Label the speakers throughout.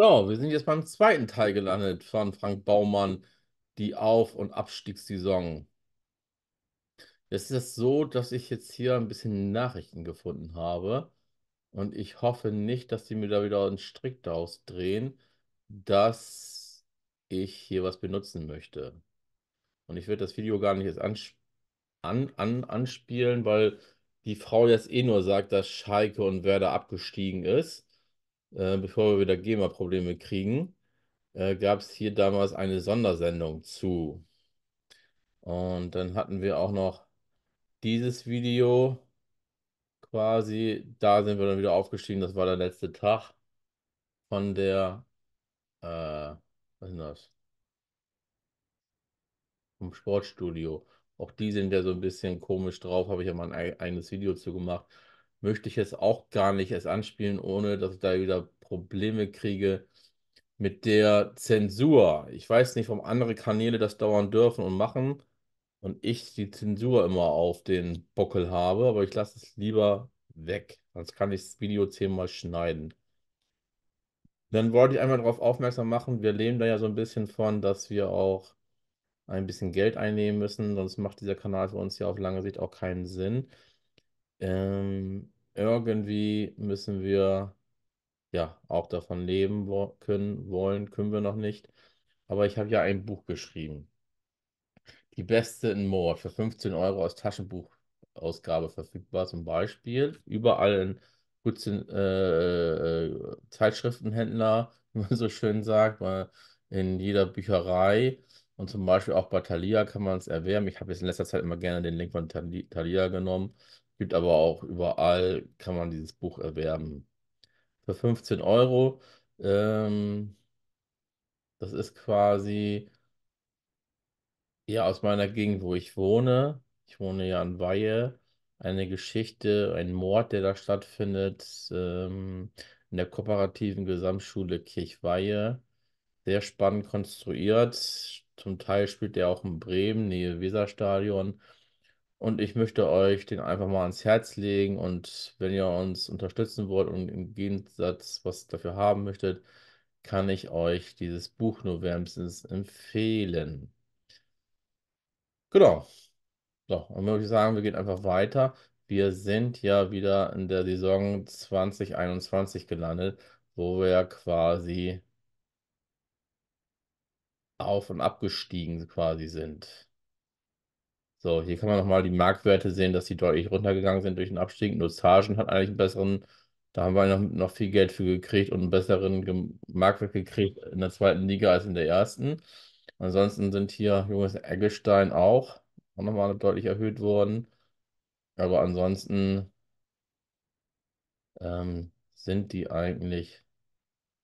Speaker 1: So, wir sind jetzt beim zweiten Teil gelandet von Frank Baumann, die Auf- und Abstiegssaison. Es ist so, dass ich jetzt hier ein bisschen Nachrichten gefunden habe und ich hoffe nicht, dass die mir da wieder einen Strick daraus drehen, dass ich hier was benutzen möchte. Und ich werde das Video gar nicht jetzt ansp an, an, anspielen, weil die Frau jetzt eh nur sagt, dass Schalke und Werder abgestiegen ist äh, bevor wir wieder GEMA-Probleme kriegen, äh, gab es hier damals eine Sondersendung zu. Und dann hatten wir auch noch dieses Video quasi. Da sind wir dann wieder aufgestiegen. Das war der letzte Tag von der, äh, was ist das? Vom Sportstudio. Auch die sind ja so ein bisschen komisch drauf. Habe ich ja mal ein eigenes Video zu gemacht möchte ich jetzt auch gar nicht erst anspielen, ohne dass ich da wieder Probleme kriege mit der Zensur. Ich weiß nicht, warum andere Kanäle das dauern dürfen und machen und ich die Zensur immer auf den Bockel habe, aber ich lasse es lieber weg. Sonst kann ich das Video zehnmal schneiden. Dann wollte ich einmal darauf aufmerksam machen, wir leben da ja so ein bisschen von, dass wir auch ein bisschen Geld einnehmen müssen, sonst macht dieser Kanal für uns ja auf lange Sicht auch keinen Sinn. Ähm, irgendwie müssen wir ja auch davon leben wo können, wollen, können wir noch nicht. Aber ich habe ja ein Buch geschrieben. Die Beste in Moor für 15 Euro als Taschenbuchausgabe verfügbar zum Beispiel. Überall in guten äh, äh, Zeitschriftenhändler, wie man so schön sagt, in jeder Bücherei. Und zum Beispiel auch bei Thalia kann man es erwerben. Ich habe jetzt in letzter Zeit immer gerne den Link von Thalia genommen. Gibt aber auch überall, kann man dieses Buch erwerben. Für 15 Euro. Ähm, das ist quasi ja aus meiner Gegend, wo ich wohne. Ich wohne ja in Weihe. Eine Geschichte, ein Mord, der da stattfindet ähm, in der kooperativen Gesamtschule Kirchweihe. Sehr spannend konstruiert. Zum Teil spielt er auch in Bremen, Nähe Weserstadion. Und ich möchte euch den einfach mal ans Herz legen. Und wenn ihr uns unterstützen wollt und im Gegensatz was dafür haben möchtet, kann ich euch dieses Buch nur wärmstens empfehlen. Genau. So, dann würde ich sagen, wir gehen einfach weiter. Wir sind ja wieder in der Saison 2021 gelandet, wo wir quasi auf und abgestiegen quasi sind. So, hier kann man nochmal die Marktwerte sehen, dass die deutlich runtergegangen sind durch den Abstieg. Nutzagen hat eigentlich einen besseren, da haben wir noch, noch viel Geld für gekriegt und einen besseren Marktwert gekriegt in der zweiten Liga als in der ersten. Ansonsten sind hier Junges Eggestein auch, auch nochmal deutlich erhöht worden. Aber ansonsten ähm, sind die eigentlich,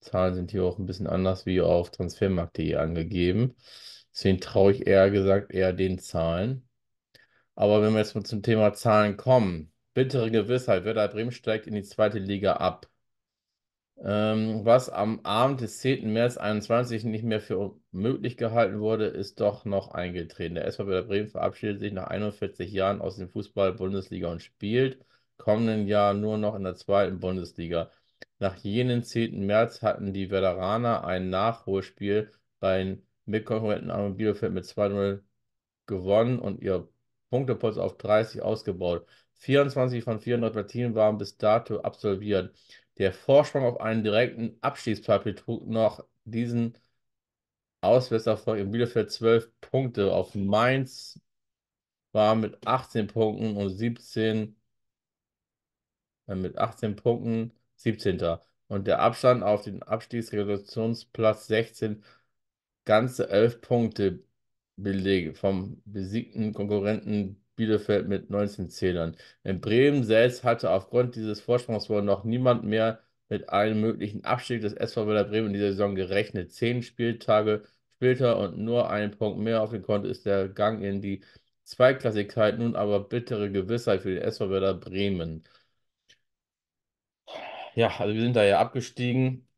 Speaker 1: Zahlen sind hier auch ein bisschen anders wie auf transfermarkt.de angegeben. Deswegen traue ich eher gesagt eher den Zahlen. Aber wenn wir jetzt mal zum Thema Zahlen kommen, bittere Gewissheit, Werder Bremen steigt in die zweite Liga ab. Ähm, was am Abend des 10. März 2021 nicht mehr für möglich gehalten wurde, ist doch noch eingetreten. Der SV Werder Bremen verabschiedet sich nach 41 Jahren aus dem Fußball-Bundesliga und spielt kommenden Jahr nur noch in der zweiten Bundesliga. Nach jenem 10. März hatten die Veteraner ein Nachholspiel bei den Mitkonkurrenten Armin Bielefeld mit 2-0 gewonnen und ihr Punktepuls auf 30 ausgebaut. 24 von 400 Partien waren bis dato absolviert. Der Vorsprung auf einen direkten Abstiegsplatz trug noch diesen Auswärtserfolg in Bielefeld 12 Punkte. Auf Mainz war mit 18 Punkten und 17 äh, mit 18 Punkten 17. Und der Abstand auf den Abstiegsregulationsplatz 16 ganze 11 Punkte. Belege vom besiegten Konkurrenten Bielefeld mit 19 Zählern. In Bremen selbst hatte aufgrund dieses Vorsprungs wohl noch niemand mehr mit einem möglichen Abstieg des SV Werder Bremen in dieser Saison gerechnet. Zehn Spieltage später und nur einen Punkt mehr auf dem Konto ist der Gang in die Zweiklassigkeit nun aber bittere Gewissheit für den SV Werder Bremen. Ja, also wir sind da ja abgestiegen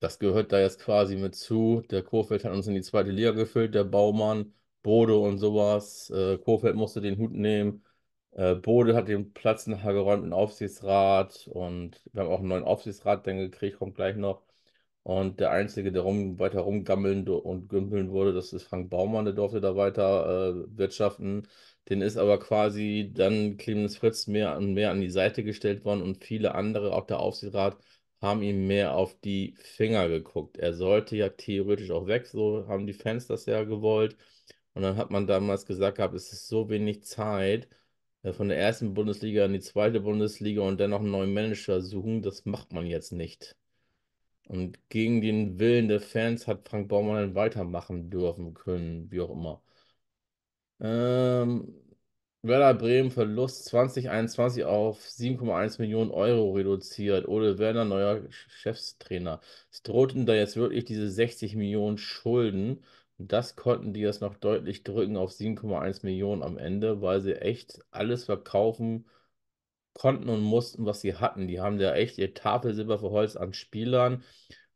Speaker 1: das gehört da jetzt quasi mit zu. Der Kofeld hat uns in die zweite Liga gefüllt, der Baumann, Bode und sowas. Äh, Kofeld musste den Hut nehmen. Äh, Bode hat den Platz nachher geräumt im Aufsichtsrat und wir haben auch einen neuen Aufsichtsrat dann gekriegt, kommt gleich noch. Und der Einzige, der rum, weiter rumgammeln und gümpeln wurde, das ist Frank Baumann, der durfte da weiter äh, wirtschaften. Den ist aber quasi dann Clemens Fritz mehr und mehr an die Seite gestellt worden und viele andere, auch der Aufsichtsrat, haben ihm mehr auf die Finger geguckt. Er sollte ja theoretisch auch weg, so haben die Fans das ja gewollt. Und dann hat man damals gesagt es ist so wenig Zeit, äh, von der ersten Bundesliga in die zweite Bundesliga und dann noch einen neuen Manager suchen, das macht man jetzt nicht. Und gegen den Willen der Fans hat Frank Baumann dann weitermachen dürfen können, wie auch immer. Ähm, Werder Bremen Verlust 2021 auf 7,1 Millionen Euro reduziert. Ole Werner, neuer Chefstrainer. Es drohten da jetzt wirklich diese 60 Millionen Schulden. das konnten die jetzt noch deutlich drücken auf 7,1 Millionen am Ende, weil sie echt alles verkaufen konnten und mussten, was sie hatten. Die haben ja echt ihr Tafelsilber verholzt an Spielern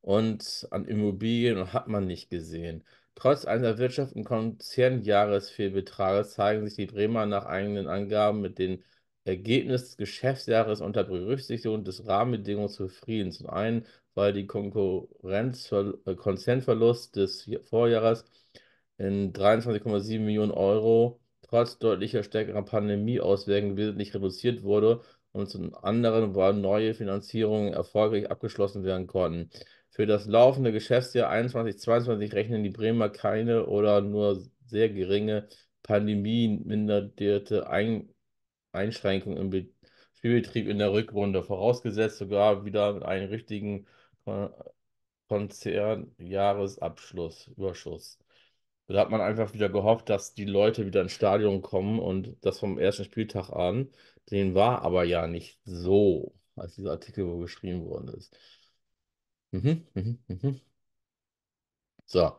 Speaker 1: und an Immobilien und hat man nicht gesehen. Trotz einer Wirtschaft- und Konzernjahresfehlbetrages zeigen sich die Bremer nach eigenen Angaben mit dem Ergebnis des Geschäftsjahres unter Berücksichtigung des Rahmenbedingungen zufrieden. Zum einen, weil die Konzernverlust äh, des Vorjahres in 23,7 Millionen Euro trotz deutlicher stärkerer Pandemieauswirkungen wesentlich reduziert wurde und zum anderen, weil neue Finanzierungen erfolgreich abgeschlossen werden konnten. Für das laufende Geschäftsjahr 2021-2022 rechnen die Bremer keine oder nur sehr geringe pandemienminderte Ein Einschränkungen im Be Spielbetrieb in der Rückrunde, vorausgesetzt sogar wieder mit einem richtigen Kon Konzernjahresabschluss, Überschuss. Da hat man einfach wieder gehofft, dass die Leute wieder ins Stadion kommen und das vom ersten Spieltag an. Den war aber ja nicht so, als dieser Artikel wo geschrieben worden ist. Mhm, mhm, mhm. So,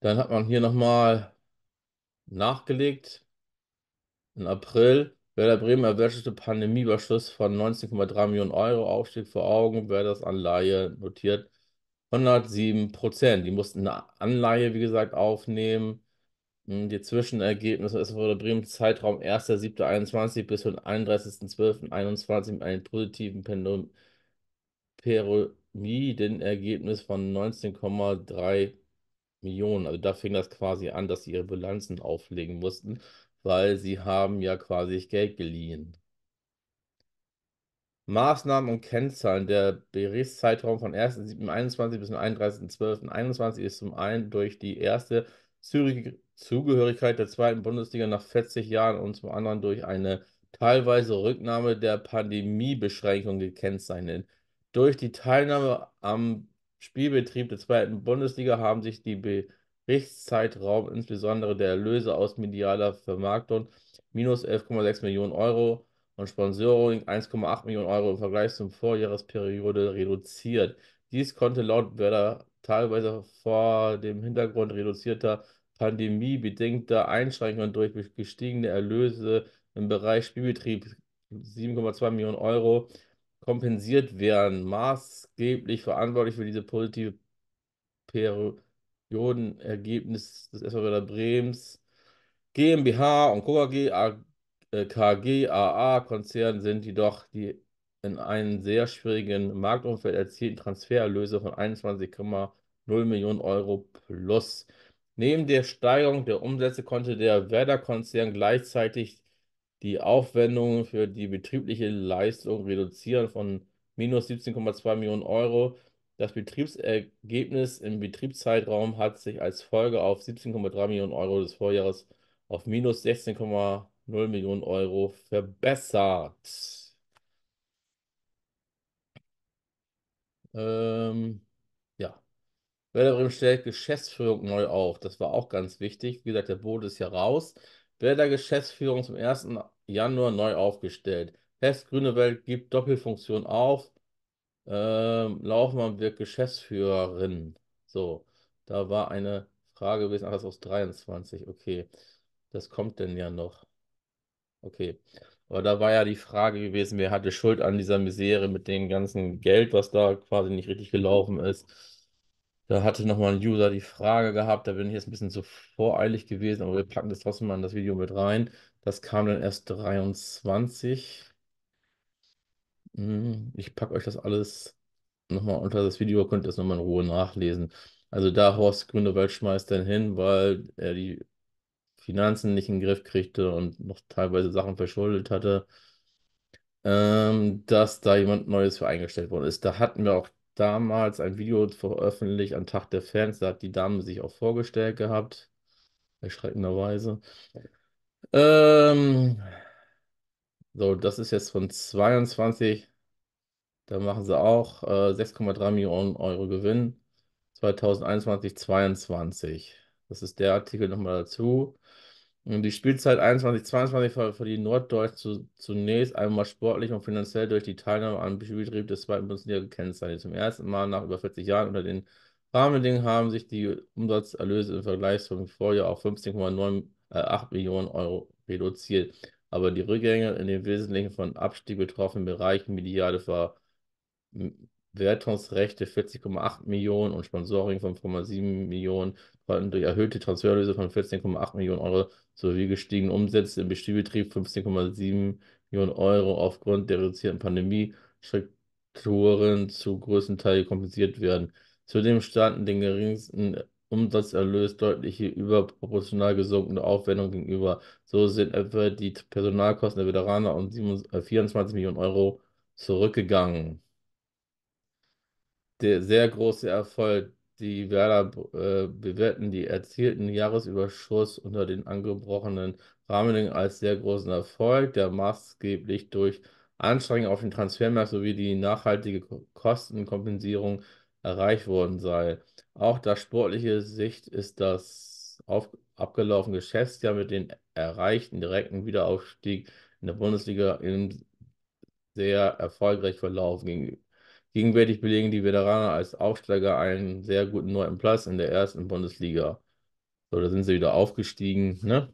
Speaker 1: dann hat man hier nochmal nachgelegt. Im April, Werder Bremen erwäschte Pandemieüberschuss von 19,3 Millionen Euro, Aufstieg vor Augen, wer das Anleihe notiert 107 Prozent. Die mussten eine Anleihe, wie gesagt, aufnehmen. Hm, die Zwischenergebnisse ist für Bremen Zeitraum 1.7.21 bis 31.12.21 mit einem positiven Pendel. Miedenergebnis von 19,3 Millionen. Also da fing das quasi an, dass sie ihre Bilanzen auflegen mussten, weil sie haben ja quasi Geld geliehen. Maßnahmen und Kennzahlen. Der Berichtszeitraum von 1.7.21 bis 31.12.21 ist zum einen durch die erste Zugehörigkeit der zweiten Bundesliga nach 40 Jahren und zum anderen durch eine teilweise Rücknahme der Pandemiebeschränkung gekennzeichnet. Durch die Teilnahme am Spielbetrieb der zweiten Bundesliga haben sich die Berichtszeitraum, insbesondere der Erlöse aus medialer Vermarktung, minus 11,6 Millionen Euro und Sponsoring 1,8 Millionen Euro im Vergleich zum Vorjahresperiode reduziert. Dies konnte laut Werder teilweise vor dem Hintergrund reduzierter pandemiebedingter Einschränkungen durch gestiegene Erlöse im Bereich Spielbetrieb 7,2 Millionen Euro kompensiert werden. Maßgeblich verantwortlich für diese positive Periodenergebnis des SV Werder Brems GmbH und KG, KG, AA Konzern sind jedoch die in einem sehr schwierigen Marktumfeld erzielten Transfererlöse von 21,0 Millionen Euro plus. Neben der Steigerung der Umsätze konnte der Werder-Konzern gleichzeitig die Aufwendungen für die betriebliche Leistung reduzieren von minus 17,2 Millionen Euro. Das Betriebsergebnis im Betriebszeitraum hat sich als Folge auf 17,3 Millionen Euro des Vorjahres auf minus 16,0 Millionen Euro verbessert. Ähm, ja. Werder Bremen stellt Geschäftsführung neu auf. Das war auch ganz wichtig. Wie gesagt, der Boot ist ja raus der Geschäftsführung zum 1. Januar neu aufgestellt. Hess Grünewald gibt Doppelfunktion auf. Ähm, Laufmann wird Geschäftsführerin. So, da war eine Frage gewesen, ach, das aus 23, okay. Das kommt denn ja noch. Okay. Aber da war ja die Frage gewesen, wer hatte Schuld an dieser Misere mit dem ganzen Geld, was da quasi nicht richtig gelaufen ist. Da hatte nochmal ein User die Frage gehabt, da bin ich jetzt ein bisschen zu voreilig gewesen, aber wir packen das trotzdem mal in das Video mit rein. Das kam dann erst 23. Hm, ich packe euch das alles nochmal unter das Video, könnt ihr das nochmal in Ruhe nachlesen. Also da Horst Gründerwald schmeißt dann hin, weil er die Finanzen nicht in den Griff kriegte und noch teilweise Sachen verschuldet hatte, ähm, dass da jemand Neues für eingestellt worden ist. Da hatten wir auch damals ein Video veröffentlicht an Tag der Fans. Da hat die Dame sich auch vorgestellt gehabt. Erschreckenderweise. Ähm, so, das ist jetzt von 22. Da machen sie auch äh, 6,3 Millionen Euro Gewinn. 2021, 22. Das ist der Artikel nochmal dazu. Und die Spielzeit halt 21-22 die Norddeutsch zu, zunächst einmal sportlich und finanziell durch die Teilnahme am Spielbetrieb des zweiten Bundesliga gekennzeichnet. Zum ersten Mal nach über 40 Jahren unter den Rahmenbedingungen haben sich die Umsatzerlöse im Vergleich zum Vorjahr auf 15,98 äh, Millionen Euro reduziert. Aber die Rückgänge in den wesentlichen von Abstieg betroffenen Bereichen mediale ver Wertungsrechte 40,8 Millionen und Sponsoring von 4,7 Millionen konnten durch erhöhte Transferlöse von 14,8 Millionen Euro sowie gestiegenen Umsätze im Betrieb 15,7 Millionen Euro aufgrund der reduzierten Pandemie-Strukturen zu größten Teil kompensiert werden. Zudem standen den geringsten Umsatzerlös deutliche überproportional gesunkene Aufwendungen gegenüber. So sind etwa die Personalkosten der Veteraner um 24 äh, Millionen Euro zurückgegangen der sehr große Erfolg. Die Werder äh, bewerten die erzielten Jahresüberschuss unter den angebrochenen Rahmenbedingungen als sehr großen Erfolg, der maßgeblich durch Anstrengungen auf dem Transfermarkt sowie die nachhaltige Kostenkompensierung erreicht worden sei. Auch das sportliche Sicht ist das auf, abgelaufene Geschäftsjahr mit dem erreichten direkten Wiederaufstieg in der Bundesliga sehr erfolgreich verlaufen. gegenüber. Gegenwärtig belegen die Veteraner als Aufsteiger einen sehr guten neuen Platz in der ersten Bundesliga. So, da sind sie wieder aufgestiegen, ne?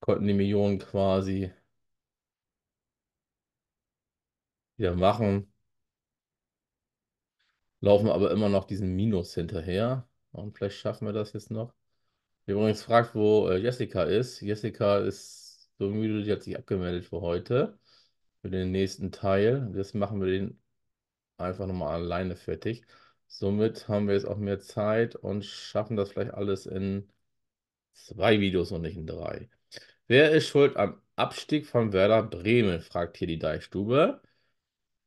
Speaker 1: Konnten die Millionen quasi wieder machen. Laufen aber immer noch diesen Minus hinterher. Und vielleicht schaffen wir das jetzt noch. übrigens fragt, wo äh, Jessica ist. Jessica ist so müde, die hat sich abgemeldet für heute. Für den nächsten Teil. Jetzt machen wir den einfach nochmal alleine fertig. Somit haben wir jetzt auch mehr Zeit und schaffen das vielleicht alles in zwei Videos und nicht in drei. Wer ist schuld am Abstieg von Werder Bremen? fragt hier die Deichstube.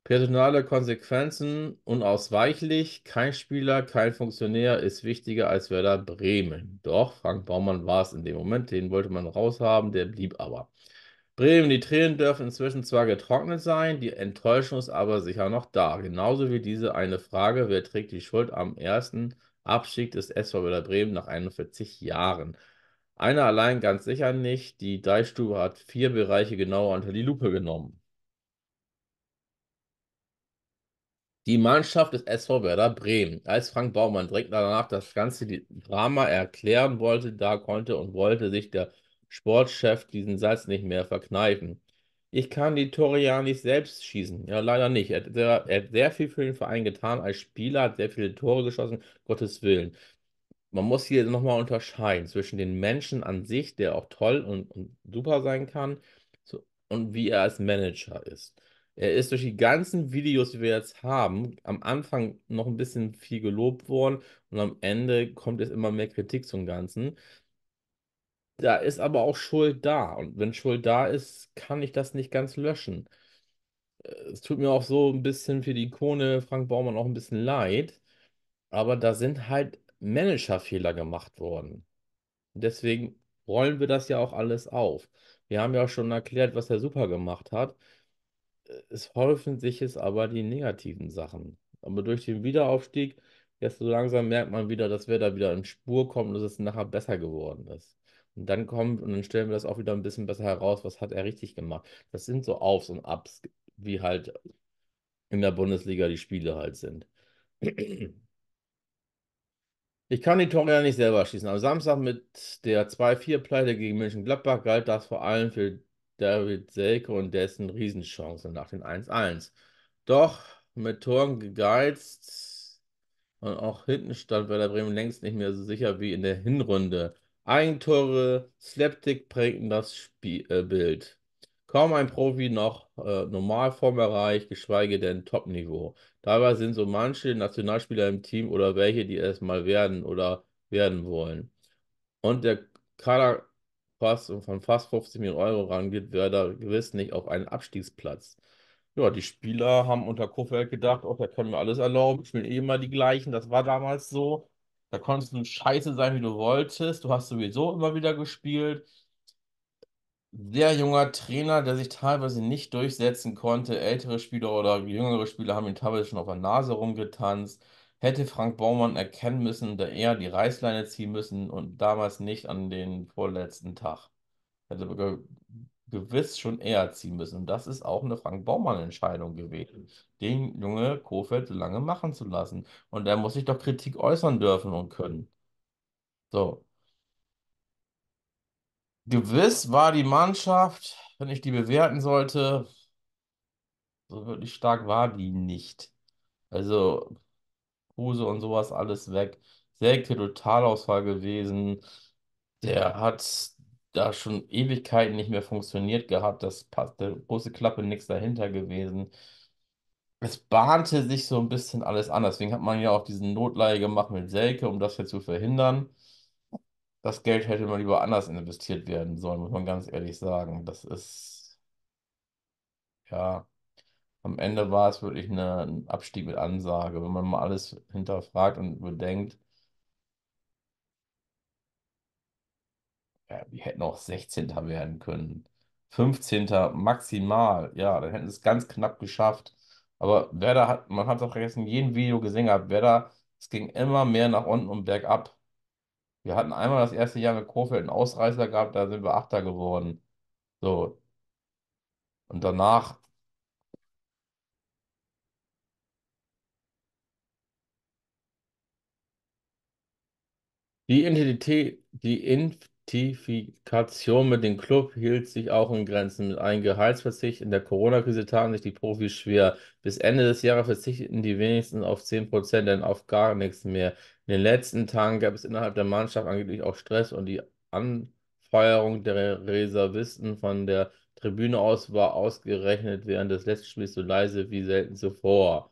Speaker 1: Personale Konsequenzen unausweichlich. Kein Spieler, kein Funktionär ist wichtiger als Werder Bremen. Doch, Frank Baumann war es in dem Moment. Den wollte man raushaben, der blieb aber. Bremen, die Tränen dürfen inzwischen zwar getrocknet sein, die Enttäuschung ist aber sicher noch da. Genauso wie diese eine Frage, wer trägt die Schuld am ersten Abstieg des SV Werder Bremen nach 41 Jahren? Einer allein ganz sicher nicht. Die Deichstube hat vier Bereiche genauer unter die Lupe genommen. Die Mannschaft des SV Werder Bremen. Als Frank Baumann direkt danach das ganze Drama erklären wollte, da konnte und wollte sich der Sportchef diesen Satz nicht mehr verkneifen. Ich kann die Tore ja nicht selbst schießen. Ja, leider nicht. Er hat, sehr, er hat sehr viel für den Verein getan als Spieler, hat sehr viele Tore geschossen, Gottes Willen. Man muss hier nochmal unterscheiden zwischen den Menschen an sich, der auch toll und, und super sein kann, so, und wie er als Manager ist. Er ist durch die ganzen Videos, die wir jetzt haben, am Anfang noch ein bisschen viel gelobt worden und am Ende kommt jetzt immer mehr Kritik zum Ganzen. Da ist aber auch Schuld da. Und wenn Schuld da ist, kann ich das nicht ganz löschen. Äh, es tut mir auch so ein bisschen für die Ikone Frank Baumann auch ein bisschen leid, aber da sind halt Managerfehler gemacht worden. Deswegen rollen wir das ja auch alles auf. Wir haben ja auch schon erklärt, was er super gemacht hat. Es häufen sich jetzt aber die negativen Sachen. Aber durch den Wiederaufstieg, jetzt so langsam merkt man wieder, dass wir da wieder in Spur kommen und dass es nachher besser geworden ist. Und dann kommt und dann stellen wir das auch wieder ein bisschen besser heraus, was hat er richtig gemacht. Das sind so Aufs und Ups, wie halt in der Bundesliga die Spiele halt sind. Ich kann die Tore ja nicht selber schießen. Am Samstag mit der 2-4-Pleite gegen München Gladbach galt das vor allem für David Selke und dessen Riesenchance nach dem 1-1. Doch mit Toren gegeizt und auch hinten stand Werder Bremen längst nicht mehr so sicher wie in der Hinrunde. Eigentore, Slapstick prägten das Spiel, äh, Bild. Kaum ein Profi noch äh, Normalform erreicht, geschweige denn Topniveau. Dabei sind so manche Nationalspieler im Team oder welche, die es mal werden oder werden wollen. Und der Kader passt von fast 50 Millionen Euro rangeht, wäre da gewiss nicht auf einen Abstiegsplatz. Ja, die Spieler haben unter Kofeld gedacht, oh, da können wir alles erlauben, spielen eh immer die gleichen. Das war damals so. Da konntest du scheiße sein, wie du wolltest. Du hast sowieso immer wieder gespielt. Sehr junger Trainer, der sich teilweise nicht durchsetzen konnte. Ältere Spieler oder jüngere Spieler haben ihn teilweise schon auf der Nase rumgetanzt. Hätte Frank Baumann erkennen müssen, der eher die Reißleine ziehen müssen und damals nicht an den vorletzten Tag. Hätte also, gewiss schon eher ziehen müssen. Und das ist auch eine Frank-Baumann-Entscheidung gewesen, den Junge Kofeld so lange machen zu lassen. Und er muss sich doch Kritik äußern dürfen und können. So. Gewiss war die Mannschaft, wenn ich die bewerten sollte, so wirklich stark war die nicht. Also Huse und sowas alles weg. Selke Totalausfall gewesen. Der hat da schon Ewigkeiten nicht mehr funktioniert gehabt. Das passte, große Klappe, nichts dahinter gewesen. Es bahnte sich so ein bisschen alles an. Deswegen hat man ja auch diesen Notleihe gemacht mit Selke, um das hier zu verhindern. Das Geld hätte man lieber anders investiert werden sollen, muss man ganz ehrlich sagen. Das ist, ja, am Ende war es wirklich eine, ein Abstieg mit Ansage. Wenn man mal alles hinterfragt und bedenkt, ja, die hätten auch 16. werden können. 15. maximal. Ja, dann hätten sie es ganz knapp geschafft. Aber Werder hat, man hat es auch vergessen, jeden Video gesehen gehabt, Werder, es ging immer mehr nach unten und bergab. Wir hatten einmal das erste Jahr mit Kofeld einen Ausreißer gehabt, da sind wir Achter geworden. So. Und danach. Die Identität, die Inf Identifikation mit dem Club hielt sich auch in Grenzen. Mit einem Gehaltsverzicht in der Corona-Krise taten sich die Profis schwer. Bis Ende des Jahres verzichteten die wenigsten auf 10 denn auf gar nichts mehr. In den letzten Tagen gab es innerhalb der Mannschaft angeblich auch Stress und die Anfeuerung der Reservisten von der Tribüne aus war ausgerechnet während des letzten Spiels so leise wie selten zuvor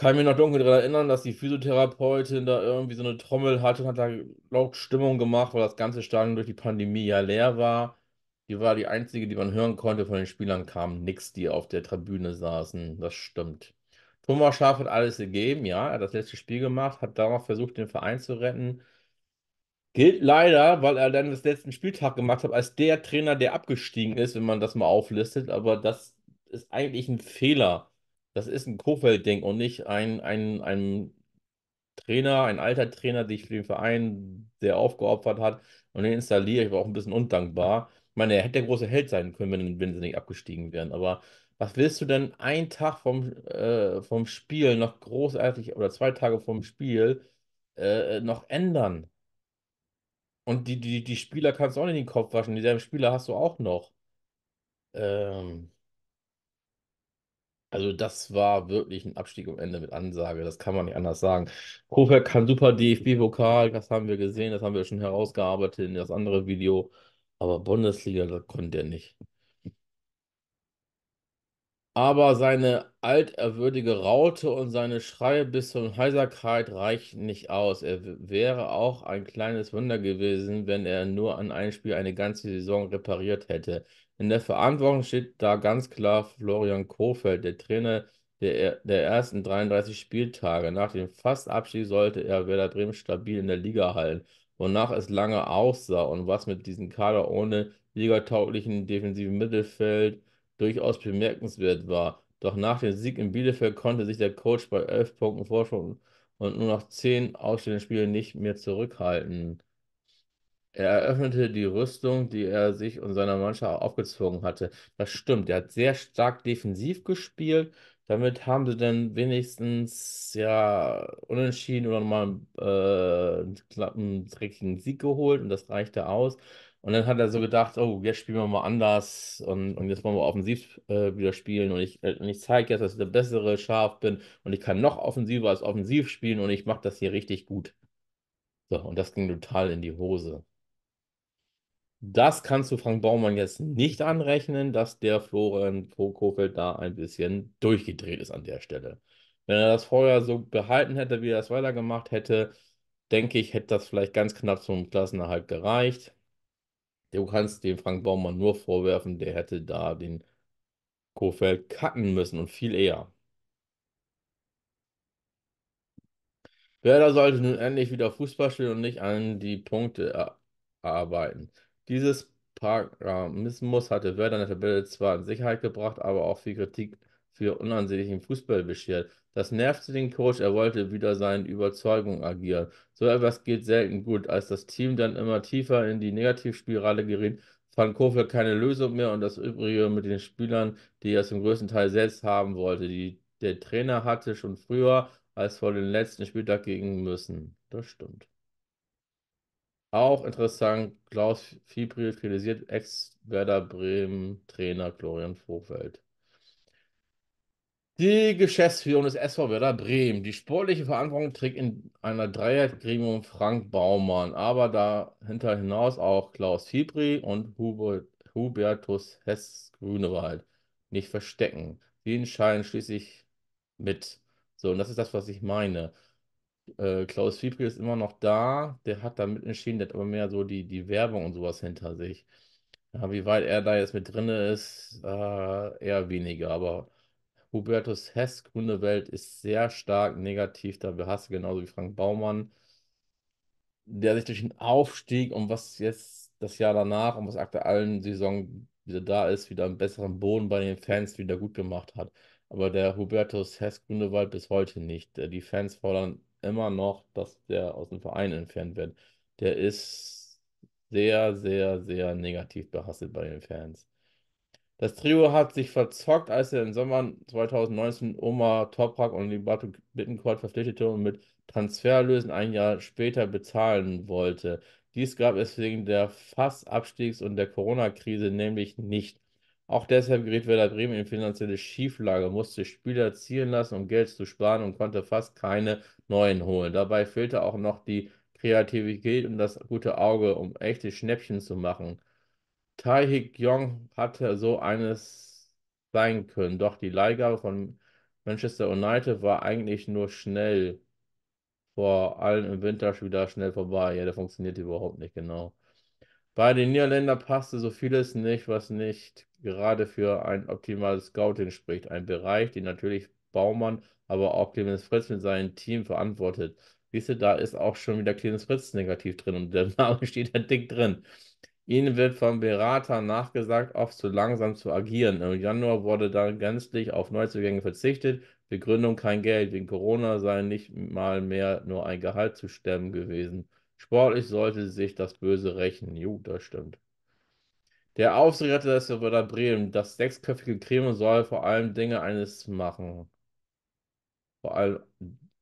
Speaker 1: kann mich noch dunkel daran erinnern, dass die Physiotherapeutin da irgendwie so eine Trommel hatte und hat da laut Stimmung gemacht, weil das ganze Stadion durch die Pandemie ja leer war. Die war die einzige, die man hören konnte. Von den Spielern kam nichts, die auf der Tribüne saßen. Das stimmt. Thomas Schaf hat alles gegeben, ja. Er hat das letzte Spiel gemacht, hat darauf versucht, den Verein zu retten. Gilt leider, weil er dann das letzten Spieltag gemacht hat, als der Trainer, der abgestiegen ist, wenn man das mal auflistet. Aber das ist eigentlich ein Fehler das ist ein Kofeld-Ding und nicht ein, ein, ein Trainer, ein alter Trainer, der sich für den Verein sehr aufgeopfert hat und den installiere. Ich war auch ein bisschen undankbar. Ich meine, er hätte der große Held sein können, wenn, wenn sie nicht abgestiegen wären. Aber was willst du denn einen Tag vom, äh, vom Spiel noch großartig oder zwei Tage vom Spiel äh, noch ändern? Und die, die, die Spieler kannst du auch nicht in den Kopf waschen. Dieselben Spieler hast du auch noch. Ähm, also das war wirklich ein Abstieg am Ende mit Ansage, das kann man nicht anders sagen. Kofeld kann super DFB-Vokal, das haben wir gesehen, das haben wir schon herausgearbeitet in das andere Video, aber Bundesliga, das konnte er nicht. Aber seine alterwürdige Raute und seine Schreie bis zur Heiserkeit reichen nicht aus. Er wäre auch ein kleines Wunder gewesen, wenn er nur an einem Spiel eine ganze Saison repariert hätte. In der Verantwortung steht da ganz klar Florian Kohfeldt, der Trainer der, der ersten 33 Spieltage. Nach dem Fastabstieg sollte er Werder Bremen stabil in der Liga halten, wonach es lange aussah und was mit diesem Kader ohne ligatauglichen defensiven Mittelfeld durchaus bemerkenswert war. Doch nach dem Sieg in Bielefeld konnte sich der Coach bei elf Punkten Vorsprung und nur noch zehn ausstehenden Spielen nicht mehr zurückhalten. Er eröffnete die Rüstung, die er sich und seiner Mannschaft aufgezogen hatte. Das stimmt, er hat sehr stark defensiv gespielt. Damit haben sie dann wenigstens ja unentschieden oder mal äh, einen knappen, dreckigen Sieg geholt und das reichte aus. Und dann hat er so gedacht, oh, jetzt spielen wir mal anders und, und jetzt wollen wir offensiv äh, wieder spielen und ich, äh, und ich zeige jetzt, dass ich der bessere Schaf bin und ich kann noch offensiver als offensiv spielen und ich mache das hier richtig gut. So, und das ging total in die Hose. Das kannst du Frank Baumann jetzt nicht anrechnen, dass der Florian Kofeld da ein bisschen durchgedreht ist an der Stelle. Wenn er das vorher so behalten hätte, wie er es weitergemacht hätte, denke ich, hätte das vielleicht ganz knapp zum Klassenerhalt gereicht. Du kannst dem Frank Baumann nur vorwerfen, der hätte da den Kofeld cutten müssen und viel eher. Werder sollte nun endlich wieder Fußball spielen und nicht an die Punkte arbeiten. Dieses Paragramismus hatte Werder in der Tabelle zwar in Sicherheit gebracht, aber auch viel Kritik für unansehnlichen Fußball beschert. Das nervte den Coach, er wollte wieder seinen Überzeugungen agieren. So etwas geht selten gut. Als das Team dann immer tiefer in die Negativspirale geriet, fand Kofeld keine Lösung mehr und das Übrige mit den Spielern, die er zum größten Teil selbst haben wollte. Die, der Trainer hatte schon früher als vor dem letzten Spieltag gegen müssen. Das stimmt. Auch interessant, Klaus Fiebril kritisiert Ex-Werder Bremen-Trainer Florian Vogfeld. Die Geschäftsführung des SV Werder Bremen. Die sportliche Verantwortung trägt in einer Dreiergremium Frank Baumann, aber dahinter hinaus auch Klaus Fibri und Hubert, Hubertus Hess-Grünewald. Nicht verstecken. Sie entscheiden schließlich mit. So, und das ist das, was ich meine. Äh, Klaus Fiebke ist immer noch da, der hat da mitentschieden, der hat aber mehr so die, die Werbung und sowas hinter sich. Ja, wie weit er da jetzt mit drin ist, äh, eher weniger, aber Hubertus Hess, Grüne Welt, ist sehr stark negativ da behasst, genauso wie Frank Baumann, der sich durch den Aufstieg und was jetzt das Jahr danach und was aktuellen Saison wieder da ist, wieder einen besseren Boden bei den Fans wieder gut gemacht hat. Aber der Hubertus Hess Grünewald bis heute nicht. Äh, die Fans fordern immer noch, dass der aus dem Verein entfernt wird. Der ist sehr, sehr, sehr negativ behasselt bei den Fans. Das Trio hat sich verzockt, als er im Sommer 2019 Omar Toprak und Libato Bittencourt verpflichtete und mit Transferlösen ein Jahr später bezahlen wollte. Dies gab es wegen der Fassabstiegs- und der Corona-Krise nämlich nicht. Auch deshalb geriet Werder Bremen in finanzielle Schieflage, musste Spieler ziehen lassen, um Geld zu sparen und konnte fast keine neuen holen. Dabei fehlte auch noch die Kreativität und das gute Auge, um echte Schnäppchen zu machen. Tai Hik Yong hatte so eines sein können, doch die Leihgabe von Manchester United war eigentlich nur schnell vor allem im Winter wieder schnell vorbei. Ja, der funktioniert überhaupt nicht genau. Bei den Niederländern passte so vieles nicht, was nicht gerade für ein optimales Scouting spricht, ein Bereich, den natürlich Baumann, aber auch Clemens Fritz mit seinem Team verantwortet. Siehst du, da ist auch schon wieder Clemens Fritz negativ drin und der Name steht da dick drin. Ihnen wird vom Berater nachgesagt, oft zu langsam zu agieren. Im Januar wurde dann gänzlich auf Neuzugänge verzichtet. Begründung kein Geld. Wegen Corona sei nicht mal mehr nur ein Gehalt zu stemmen gewesen. Sportlich sollte sich das Böse rächen. Jo, das stimmt. Der Aufsichtsrat des Werder Bremen, das sechsköpfige Gremium soll vor allem Dinge eines machen. Vor allem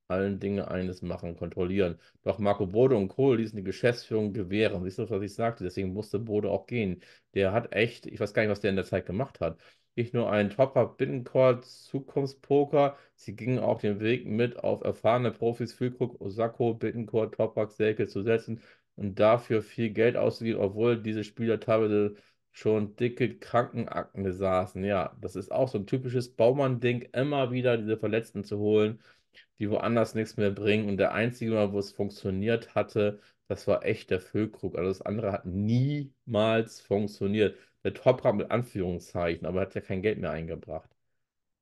Speaker 1: allen Dinge eines machen, kontrollieren. Doch Marco Bode und Kohl ließen die Geschäftsführung gewähren. Siehst du, was ich sagte? Deswegen musste Bode auch gehen. Der hat echt, ich weiß gar nicht, was der in der Zeit gemacht hat. Nicht nur einen Top-Up-Bittencore, Zukunftspoker, sie gingen auch den Weg mit, auf erfahrene Profis Füllkrug, Osako, Bittencore, Toprak, Selke zu setzen und dafür viel Geld auszugeben, obwohl diese Spieler teilweise schon dicke Krankenakne saßen. Ja, das ist auch so ein typisches Baumann-Ding, immer wieder diese Verletzten zu holen, die woanders nichts mehr bringen. Und der einzige Mal, wo es funktioniert hatte, das war echt der Füllkrug. Also das andere hat niemals funktioniert. Der Toprak mit Anführungszeichen, aber hat ja kein Geld mehr eingebracht.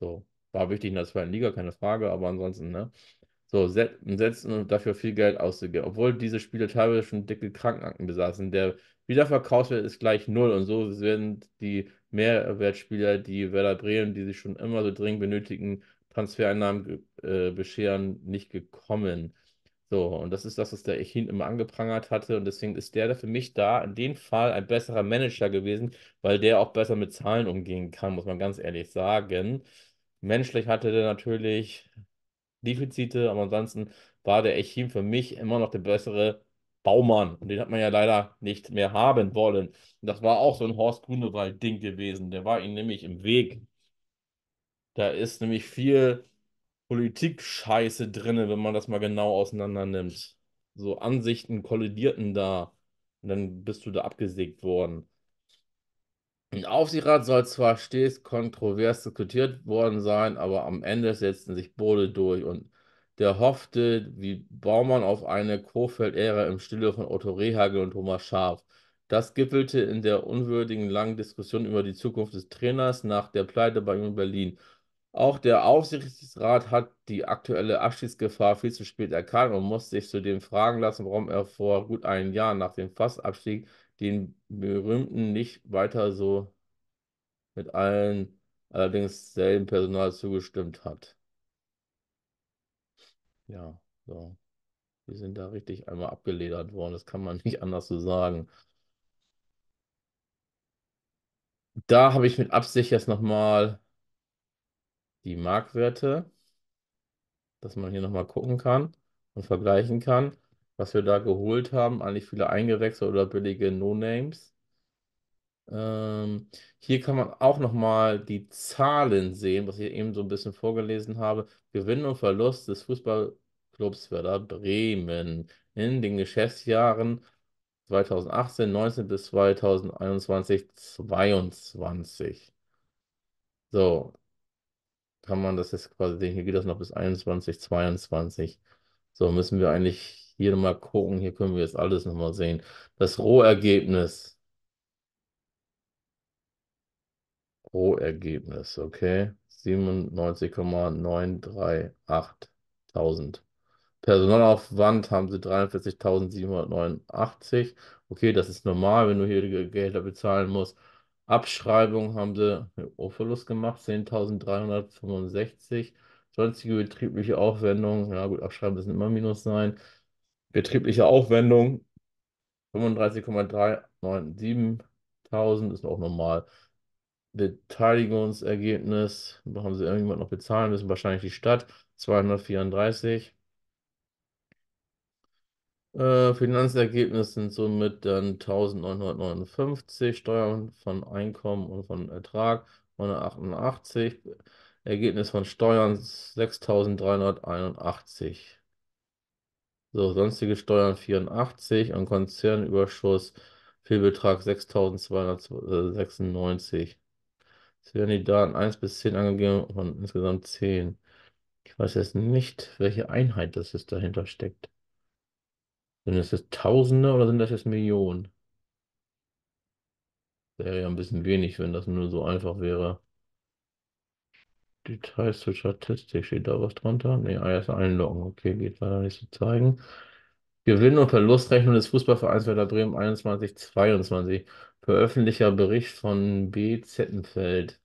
Speaker 1: So, war wichtig in der zweiten Liga, keine Frage, aber ansonsten, ne? So, setzen und dafür viel Geld auszugeben. Obwohl diese Spiele teilweise schon dicke Krankenakten besaßen. Der Wiederverkaufswert ist gleich null und so werden die Mehrwertspieler, die Werder Bremen, die sich schon immer so dringend benötigen, Transfereinnahmen äh, bescheren, nicht gekommen. So, und das ist das, was der Echin immer angeprangert hatte. Und deswegen ist der für mich da in dem Fall ein besserer Manager gewesen, weil der auch besser mit Zahlen umgehen kann, muss man ganz ehrlich sagen. Menschlich hatte der natürlich Defizite, aber ansonsten war der Echim für mich immer noch der bessere Baumann. Und den hat man ja leider nicht mehr haben wollen. Und das war auch so ein Horst Grunewald-Ding gewesen. Der war ihm nämlich im Weg. Da ist nämlich viel Politik-Scheiße drin, wenn man das mal genau auseinander nimmt. So Ansichten kollidierten da. Und dann bist du da abgesägt worden. Im Aufsichtsrat soll zwar stets kontrovers diskutiert worden sein, aber am Ende setzten sich Bode durch und der hoffte wie Baumann auf eine Kofeld-Ära im Stile von Otto Rehagel und Thomas Scharf. Das gipfelte in der unwürdigen langen Diskussion über die Zukunft des Trainers nach der Pleite bei Jung Berlin. Auch der Aufsichtsrat hat die aktuelle Abstiegsgefahr viel zu spät erkannt und muss sich zudem fragen lassen, warum er vor gut einem Jahr nach dem Fassabstieg den berühmten nicht weiter so mit allen allerdings selben Personal zugestimmt hat. Ja, so. Wir sind da richtig einmal abgeledert worden. Das kann man nicht anders so sagen. Da habe ich mit Absicht jetzt nochmal die Marktwerte, dass man hier nochmal gucken kann und vergleichen kann was wir da geholt haben. Eigentlich viele Eingewechselte oder billige No-Names. Ähm, hier kann man auch nochmal die Zahlen sehen, was ich eben so ein bisschen vorgelesen habe. Gewinn und Verlust des Fußballclubs Werder Bremen in den Geschäftsjahren 2018, 19 bis 2021, 22. So, kann man das jetzt quasi sehen, hier geht das noch bis 21, 22. So, müssen wir eigentlich hier mal gucken, hier können wir jetzt alles nochmal sehen. Das Rohergebnis. Rohergebnis, okay. 97,938.000. Personalaufwand haben sie 43.789. Okay, das ist normal, wenn du hier die Gelder bezahlen musst. Abschreibung haben sie Verlust gemacht, 10.365. Sonstige betriebliche Aufwendungen, ja gut, Abschreiben müssen immer Minus sein. Betriebliche Aufwendung 35,397.000 ist auch normal. Beteiligungsergebnis, haben sie irgendjemand noch bezahlen müssen, wahrscheinlich die Stadt, 234. Äh, Finanzergebnis sind somit dann 1959, Steuern von Einkommen und von Ertrag 988, Ergebnis von Steuern 6381. So, sonstige Steuern 84, und Konzernüberschuss Fehlbetrag 6296. Es werden die Daten 1 bis 10 angegeben und insgesamt 10. Ich weiß jetzt nicht, welche Einheit das ist dahinter steckt. Sind das jetzt Tausende oder sind das jetzt Millionen? Wäre ja ein bisschen wenig, wenn das nur so einfach wäre. Details zur Statistik, steht da was drunter? Nee, ah, erst einloggen, okay, geht leider nicht zu so zeigen. Gewinn- und Verlustrechnung des Fußballvereins Werder Bremen 21-22, veröffentlichter Bericht von B. Zettenfeld.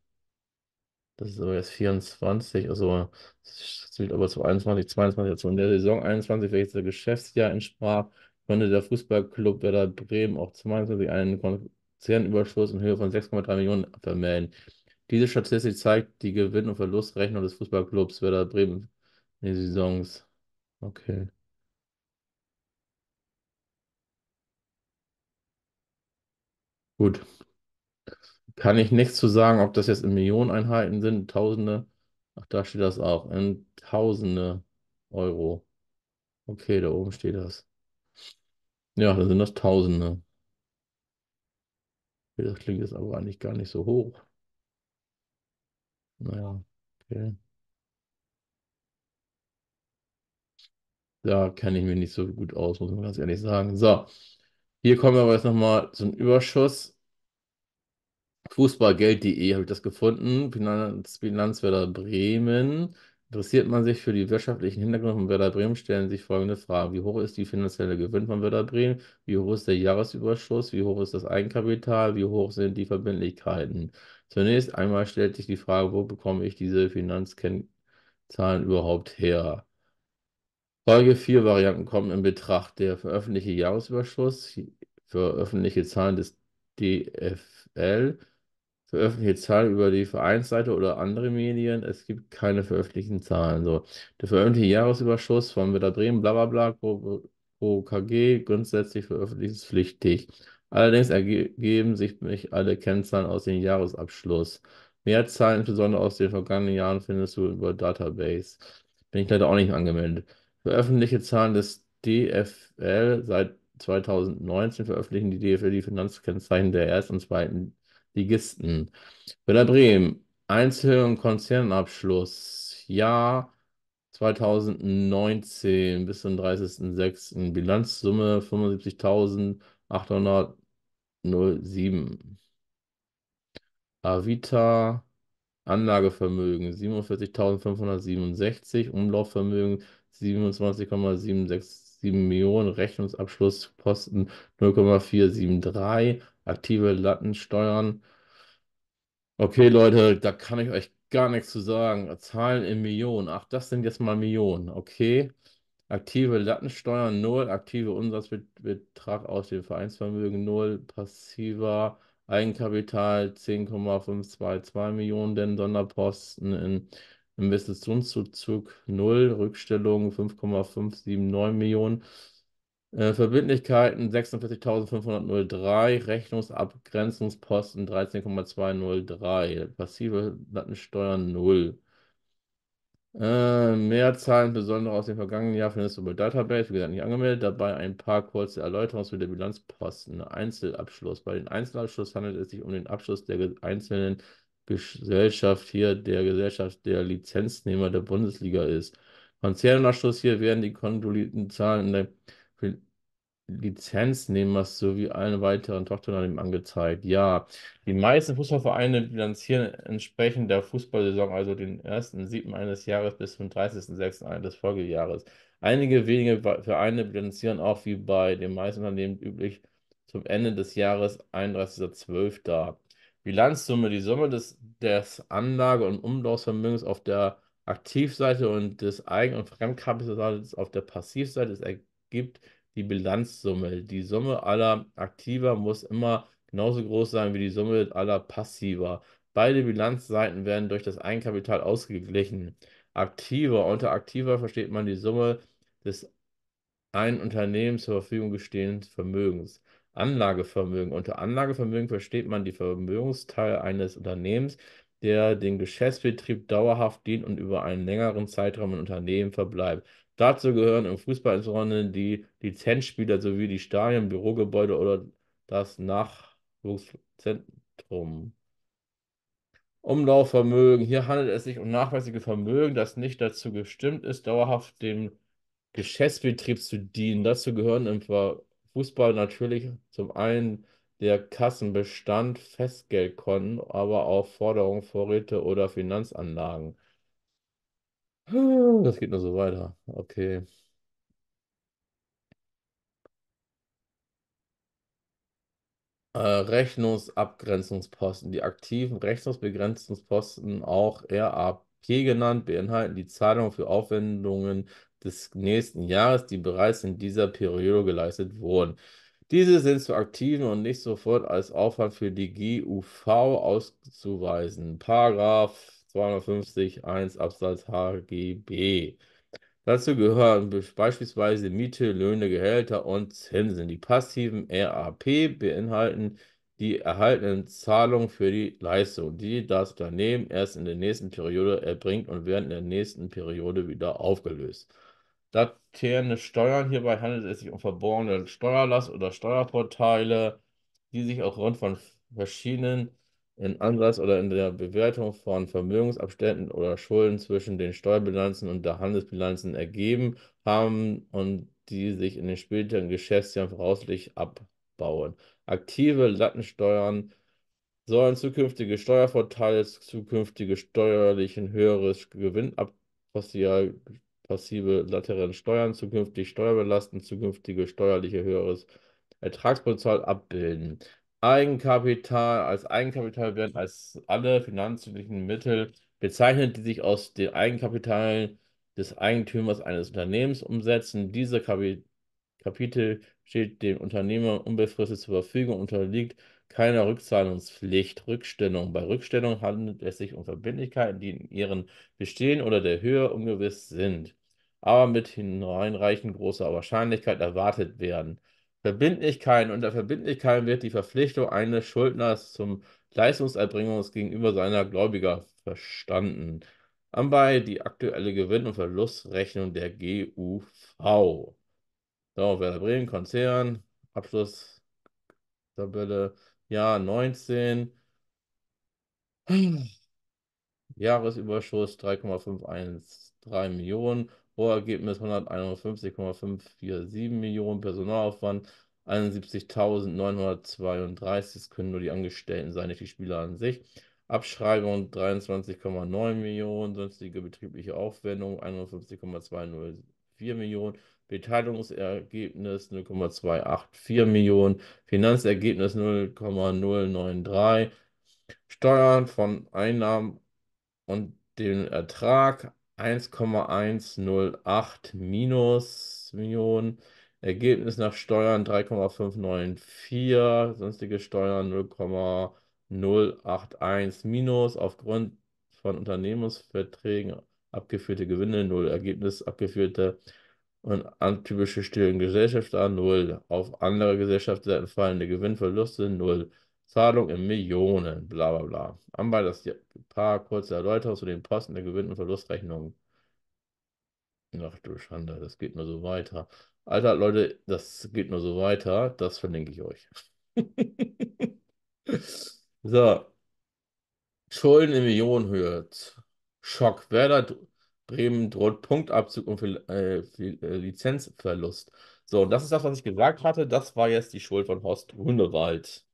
Speaker 1: Das ist aber jetzt 24, also das wird aber zu 21, 22, also in der Saison 21, welches das Geschäftsjahr entsprach, konnte der Fußballclub Werder Bremen auch 22 einen Konzernüberschuss in Höhe von 6,3 Millionen vermelden. Diese Statistik zeigt die Gewinn- und Verlustrechnung des Fußballclubs Werder Bremen in den Saisons. Okay. Gut. Kann ich nichts zu sagen, ob das jetzt in Millioneneinheiten sind, Tausende. Ach, da steht das auch. In Tausende Euro. Okay, da oben steht das. Ja, da sind das Tausende. Das klingt jetzt aber eigentlich gar nicht so hoch. Naja, okay. Da kenne ich mich nicht so gut aus, muss man ganz ehrlich sagen. So, hier kommen wir aber jetzt nochmal zum Überschuss. Fußballgeld.de habe ich das gefunden. Finanz, Finanzwerder Bremen. Interessiert man sich für die wirtschaftlichen Hintergründe von Werder Bremen, stellen sich folgende Fragen. Wie hoch ist die finanzielle Gewinn von Werder Bremen? Wie hoch ist der Jahresüberschuss? Wie hoch ist das Eigenkapital? Wie hoch sind die Verbindlichkeiten? Zunächst einmal stellt sich die Frage, wo bekomme ich diese Finanzkennzahlen überhaupt her? Folge 4 Varianten kommen in Betracht. Der veröffentlichte Jahresüberschuss, für öffentliche Zahlen des DFL, Veröffentlichte Zahlen über die Vereinsseite oder andere Medien, es gibt keine veröffentlichten Zahlen. So, der veröffentlichte Jahresüberschuss von Werder Bremen, bla bla bla, pro, pro KG, grundsätzlich veröffentlichungspflichtig. Allerdings ergeben sich nicht alle Kennzahlen aus dem Jahresabschluss. Mehr Zahlen, insbesondere aus den vergangenen Jahren, findest du über Database. Bin ich leider auch nicht angemeldet. Veröffentliche Zahlen des DFL seit 2019 veröffentlichen die DFL die Finanzkennzeichen der ersten und zweiten Ligisten. Werder Bremen, Einzel- und Konzernabschluss, Jahr 2019 bis zum 30.06. Bilanzsumme 75.807. Avita, Anlagevermögen 47.567, Umlaufvermögen 27,767 Millionen, Rechnungsabschlussposten 0,473, aktive Latten steuern. Okay, Leute, da kann ich euch gar nichts zu sagen. Zahlen in Millionen. Ach, das sind jetzt mal Millionen. Okay. Aktive Lattensteuern 0, aktive Umsatzbetrag aus dem Vereinsvermögen 0, passiver Eigenkapital 10,522 Millionen, denn Sonderposten in Investitionszuzug 0, Rückstellungen 5,579 Millionen. Äh, Verbindlichkeiten 46.503, Rechnungsabgrenzungsposten 13,203, passive Lattensteuer 0. Äh, mehr Zahlen, aus dem vergangenen Jahr, findest du bei Database, wie gesagt, nicht angemeldet. Dabei ein paar kurze Erläuterungen zu der Bilanzposten. Einzelabschluss. Bei den Einzelabschluss handelt es sich um den Abschluss der einzelnen Gesellschaft hier, der Gesellschaft der Lizenznehmer der Bundesliga ist. Konzernabschluss hier werden die konsolidierten in der Lizenznehmers sowie allen weiteren Tochterunternehmen angezeigt. Ja, die meisten Fußballvereine bilanzieren entsprechend der Fußballsaison, also den 1.7. eines Jahres bis zum 30.06. des Folgejahres. Einige wenige Vereine bilanzieren auch wie bei den meisten Unternehmen üblich zum Ende des Jahres 31.12. da. Bilanzsumme, die Summe des, des Anlage- und Umlaufsvermögens auf der Aktivseite und des Eigen- und Fremdkapitals auf der Passivseite ergibt die Bilanzsumme. Die Summe aller Aktiver muss immer genauso groß sein wie die Summe aller Passiver. Beide Bilanzseiten werden durch das Eigenkapital ausgeglichen. Aktiver. Unter Aktiver versteht man die Summe des ein Unternehmen zur Verfügung gestehenden Vermögens. Anlagevermögen. Unter Anlagevermögen versteht man die Vermögensteile eines Unternehmens, der den Geschäftsbetrieb dauerhaft dient und über einen längeren Zeitraum im Unternehmen verbleibt. Dazu gehören im Fußball insbesondere die Lizenzspieler sowie die Stadien, Bürogebäude oder das Nachwuchszentrum. Umlaufvermögen. Hier handelt es sich um nachweisliche Vermögen, das nicht dazu gestimmt ist, dauerhaft dem Geschäftsbetrieb zu dienen. Dazu gehören im Fußball natürlich zum einen der Kassenbestand, Festgeldkonten, aber auch Forderungen, Vorräte oder Finanzanlagen. Hm, das geht nur so weiter. Okay. Äh, Rechnungsabgrenzungsposten. Die aktiven Rechnungsbegrenzungsposten, auch RAP genannt, beinhalten die Zahlungen für Aufwendungen des nächsten Jahres, die bereits in dieser Periode geleistet wurden. Diese sind zu aktiven und nicht sofort als Aufwand für die GUV auszuweisen. Paragraph 250 1 Absatz HGB. Dazu gehören beispielsweise Miete, Löhne, Gehälter und Zinsen. Die passiven RAP beinhalten die erhaltenen Zahlungen für die Leistung, die das Unternehmen erst in der nächsten Periode erbringt und werden in der nächsten Periode wieder aufgelöst. Laterne Steuern. Hierbei handelt es sich um verborgene Steuerlast oder Steuervorteile, die sich aufgrund von verschiedenen in Ansatz oder in der Bewertung von Vermögensabständen oder Schulden zwischen den Steuerbilanzen und der Handelsbilanzen ergeben haben und die sich in den späteren Geschäftsjahren voraussichtlich abbauen. Aktive Lattensteuern sollen zukünftige Steuervorteile, zukünftige steuerlichen höheres Gewinn passive lateren Steuern, zukünftig Steuerbelasten, zukünftige steuerliche höheres Ertragspotenzial abbilden. Eigenkapital als Eigenkapital werden als alle finanzlichen Mittel bezeichnet, die sich aus den Eigenkapitalen des Eigentümers eines Unternehmens umsetzen. Dieser Kapi Kapitel steht dem Unternehmer unbefristet zur Verfügung und unterliegt keiner Rückzahlungspflicht. Rückstellung. Bei Rückstellung handelt es sich um Verbindlichkeiten, die in ihrem Bestehen oder der Höhe ungewiss sind, aber mit hineinreichend großer Wahrscheinlichkeit erwartet werden. Verbindlichkeiten. Unter Verbindlichkeiten wird die Verpflichtung eines Schuldners zum Leistungserbringung gegenüber seiner Gläubiger verstanden. Anbei die aktuelle Gewinn- und Verlustrechnung der GUV. So, Werder Bremen, Konzern, Abschlusstabelle, Jahr 19. Jahresüberschuss 3,513 Millionen, Rohergebnis 151,547 Millionen, Personalaufwand 71.932, das können nur die Angestellten sein, nicht die Spieler an sich. Abschreibung 23,9 Millionen, sonstige betriebliche Aufwendung 51,204 Millionen, Beteiligungsergebnis 0,284 Millionen, Finanzergebnis 0,093, Steuern von Einnahmen und den Ertrag 1,108 minus Millionen. Ergebnis nach Steuern 3,594, sonstige Steuern 0,081 minus aufgrund von Unternehmensverträgen abgeführte Gewinne 0, Ergebnis abgeführte und antypische stillen Gesellschaften 0, auf andere Gesellschaften entfallende Gewinnverluste 0, Zahlung in Millionen, bla bla bla. Anwalt, das Paar, kurze Erläuterung zu den Posten der Gewinn- und Verlustrechnung. Ach du Schande, das geht nur so weiter. Alter, Leute, das geht nur so weiter. Das verlinke ich euch. so. Schulden in Millionenhöhe. Schock. Werder Bremen droht Punktabzug und äh, äh, Lizenzverlust. So, und das ist das, was ich gesagt hatte. Das war jetzt die Schuld von Horst Grünewald.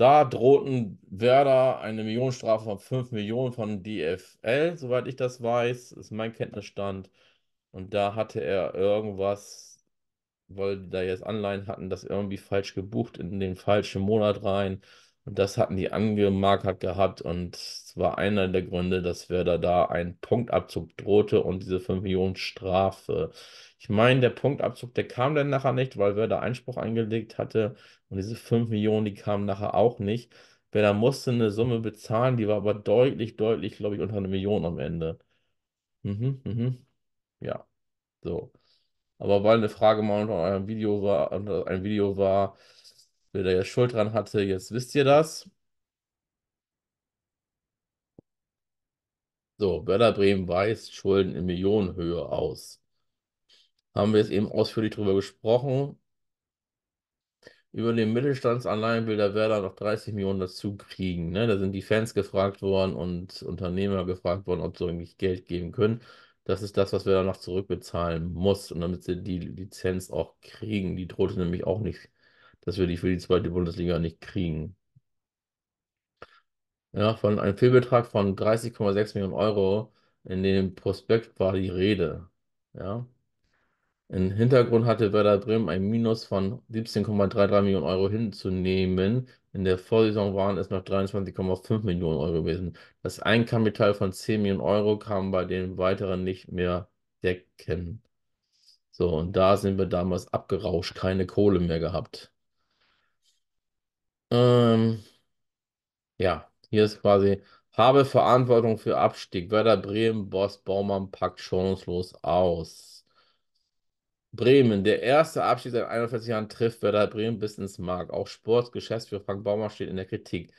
Speaker 1: Da drohten Werder eine Millionenstrafe von 5 Millionen von DFL, soweit ich das weiß, ist mein Kenntnisstand. Und da hatte er irgendwas, weil die da jetzt Anleihen hatten, das irgendwie falsch gebucht in den falschen Monat rein. Und das hatten die angemarkert gehabt und es war einer der Gründe, dass Werder da einen Punktabzug drohte und diese 5 Millionen Strafe. Ich meine, der Punktabzug, der kam dann nachher nicht, weil Werder Einspruch eingelegt hatte und diese 5 Millionen, die kamen nachher auch nicht. Werder musste eine Summe bezahlen, die war aber deutlich, deutlich, glaube ich, unter einer Million am Ende. Mhm, mhm. Ja, so. Aber weil eine Frage mal unter einem Video war, unter ein Video war, wer da ja Schuld dran hatte, jetzt wisst ihr das. So, Werder Bremen weist Schulden in Millionenhöhe aus. Haben wir jetzt eben ausführlich drüber gesprochen. Über den Mittelstandsanleihen will der Werder noch 30 Millionen dazu kriegen. Ne? Da sind die Fans gefragt worden und Unternehmer gefragt worden, ob sie irgendwie Geld geben können. Das ist das, was Werder noch zurückbezahlen muss. Und damit sie die Lizenz auch kriegen. Die drohte nämlich auch nicht das würde ich für die zweite Bundesliga nicht kriegen. Ja, von einem Fehlbetrag von 30,6 Millionen Euro in dem Prospekt war die Rede. Ja. Im Hintergrund hatte Werder Bremen ein Minus von 17,33 Millionen Euro hinzunehmen. In der Vorsaison waren es noch 23,5 Millionen Euro gewesen. Das Einkapital von 10 Millionen Euro kam bei den weiteren nicht mehr decken. So, und da sind wir damals abgerauscht, keine Kohle mehr gehabt. Ähm, ja, hier ist quasi, habe Verantwortung für Abstieg. Werder Bremen, Boss Baumann packt schonungslos aus. Bremen, der erste Abstieg seit 41 Jahren trifft Werder Bremen bis ins Mark. Auch Sportgeschäftsführer Frank Baumann steht in der Kritik.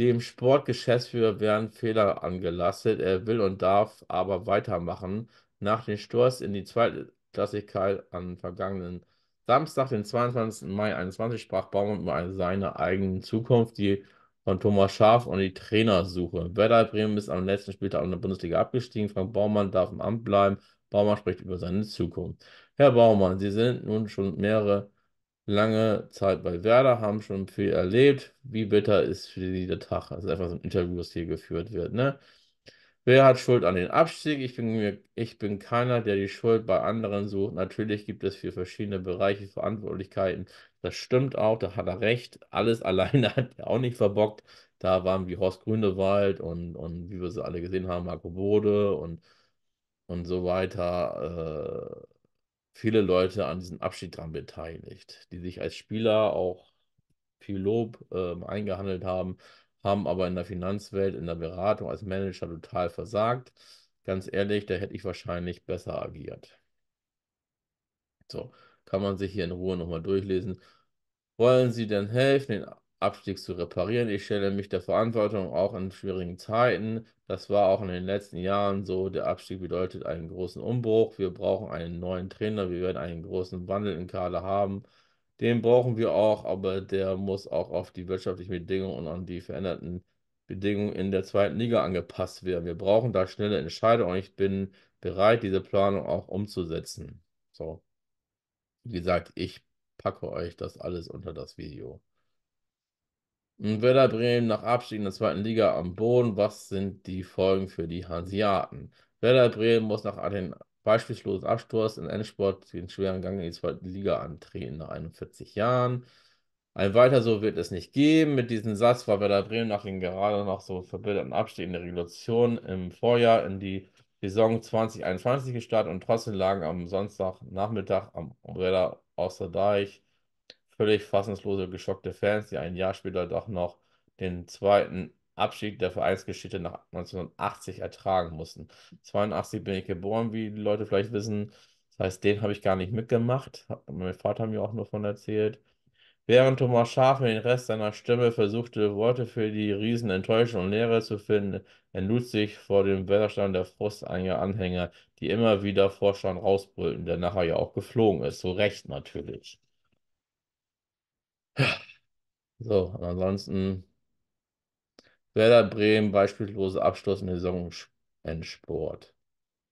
Speaker 1: Dem Sportgeschäftsführer werden Fehler angelastet. Er will und darf aber weitermachen. Nach dem Sturz in die Zweitklassigkeit am vergangenen Samstag, den 22. Mai 21, sprach Baumann über seine eigene Zukunft, die von Thomas Schaaf und die Trainersuche. Werder Bremen ist am letzten Spieltag in der Bundesliga abgestiegen. Frank Baumann darf im Amt bleiben. Baumann spricht über seine Zukunft. Herr Baumann, Sie sind nun schon mehrere lange Zeit bei Werder, haben schon viel erlebt. Wie bitter ist für Sie der Tag? Also einfach so ein Interview, das hier geführt wird. Ne? Wer hat Schuld an den Abstieg? Ich bin, mir, ich bin keiner, der die Schuld bei anderen sucht. Natürlich gibt es für verschiedene Bereiche Verantwortlichkeiten. Das stimmt auch, da hat er recht. Alles alleine hat er auch nicht verbockt. Da waren wie Horst Grünewald und, und wie wir sie alle gesehen haben, Marco Bode und, und so weiter. Äh, viele Leute an diesem Abschied dran beteiligt, die sich als Spieler auch viel Lob äh, eingehandelt haben haben aber in der Finanzwelt, in der Beratung als Manager total versagt. Ganz ehrlich, da hätte ich wahrscheinlich besser agiert. So, kann man sich hier in Ruhe nochmal durchlesen. Wollen Sie denn helfen, den Abstieg zu reparieren? Ich stelle mich der Verantwortung auch in schwierigen Zeiten. Das war auch in den letzten Jahren so. Der Abstieg bedeutet einen großen Umbruch. Wir brauchen einen neuen Trainer. Wir werden einen großen Wandel im Kader haben. Den brauchen wir auch, aber der muss auch auf die wirtschaftlichen Bedingungen und an die veränderten Bedingungen in der zweiten Liga angepasst werden. Wir brauchen da schnelle Entscheidungen und ich bin bereit, diese Planung auch umzusetzen. So, wie gesagt, ich packe euch das alles unter das Video. Und Werder Bremen nach Abstieg in der zweiten Liga am Boden. Was sind die Folgen für die Hanseaten? Werder Bremen muss nach den beispiellosen Absturz in Endsport den schweren Gang in die zweite Liga antreten nach 41 Jahren. Ein weiter so wird es nicht geben. Mit diesem Satz war Werder Bremen nach dem gerade noch so verbitterten Abstieg in der Regulation im Vorjahr in die Saison 2021 gestartet und trotzdem lagen am Sonntagnachmittag am Werder Osterdeich völlig fassungslose, geschockte Fans, die ein Jahr später doch noch den zweiten Abstieg der Vereinsgeschichte nach 1980 ertragen mussten. 82 bin ich geboren, wie die Leute vielleicht wissen. Das heißt, den habe ich gar nicht mitgemacht. Mein Vater hat mir auch nur von erzählt. Während Thomas Schaaf mit dem Rest seiner Stimme versuchte, Worte für die Riesen Enttäuschung und Leere zu finden, entlud sich vor dem Wetterstand der Frust einiger Anhänger, die immer wieder Vorstand rausbrüllten, der nachher ja auch geflogen ist. So recht natürlich. So, ansonsten Werder Bremen, beispiellose abstoßende Saison im Sport.